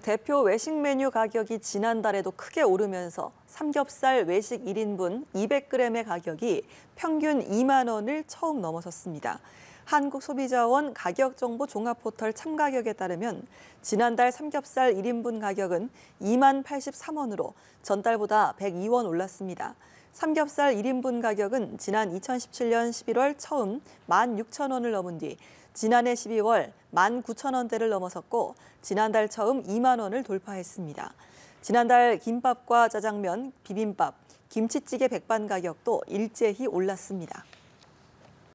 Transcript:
대표 외식 메뉴 가격이 지난달에도 크게 오르면서 삼겹살 외식 1인분 200g의 가격이 평균 2만 원을 처음 넘어섰습니다. 한국소비자원 가격정보 종합포털 참가격에 따르면 지난달 삼겹살 1인분 가격은 2만 83원으로 전달보다 102원 올랐습니다. 삼겹살 1인분 가격은 지난 2017년 11월 처음 16,000원을 넘은 뒤 지난해 12월 19,000원대를 넘어섰고 지난달 처음 2만 원을 돌파했습니다. 지난달 김밥과 짜장면, 비빔밥, 김치찌개 백반 가격도 일제히 올랐습니다.